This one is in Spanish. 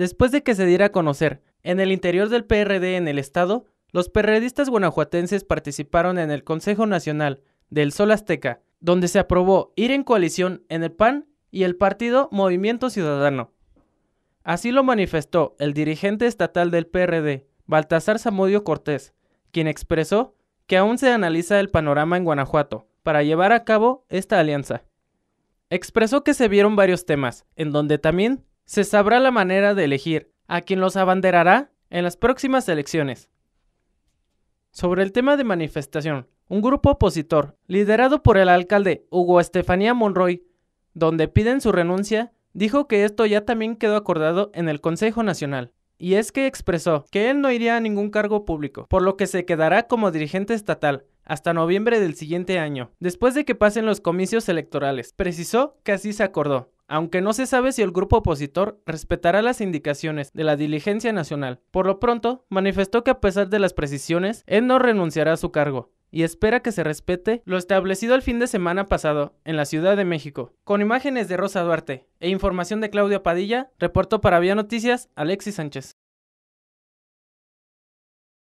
Después de que se diera a conocer, en el interior del PRD en el Estado, los perredistas guanajuatenses participaron en el Consejo Nacional del Sol Azteca, donde se aprobó ir en coalición en el PAN y el partido Movimiento Ciudadano. Así lo manifestó el dirigente estatal del PRD, Baltasar Zamudio Cortés, quien expresó que aún se analiza el panorama en Guanajuato para llevar a cabo esta alianza. Expresó que se vieron varios temas, en donde también se sabrá la manera de elegir a quien los abanderará en las próximas elecciones. Sobre el tema de manifestación, un grupo opositor, liderado por el alcalde Hugo Estefanía Monroy, donde piden su renuncia, dijo que esto ya también quedó acordado en el Consejo Nacional. Y es que expresó que él no iría a ningún cargo público, por lo que se quedará como dirigente estatal hasta noviembre del siguiente año, después de que pasen los comicios electorales. Precisó que así se acordó aunque no se sabe si el grupo opositor respetará las indicaciones de la diligencia nacional. Por lo pronto, manifestó que a pesar de las precisiones, él no renunciará a su cargo y espera que se respete lo establecido el fin de semana pasado en la Ciudad de México. Con imágenes de Rosa Duarte e información de Claudia Padilla, reportó para Vía Noticias Alexis Sánchez.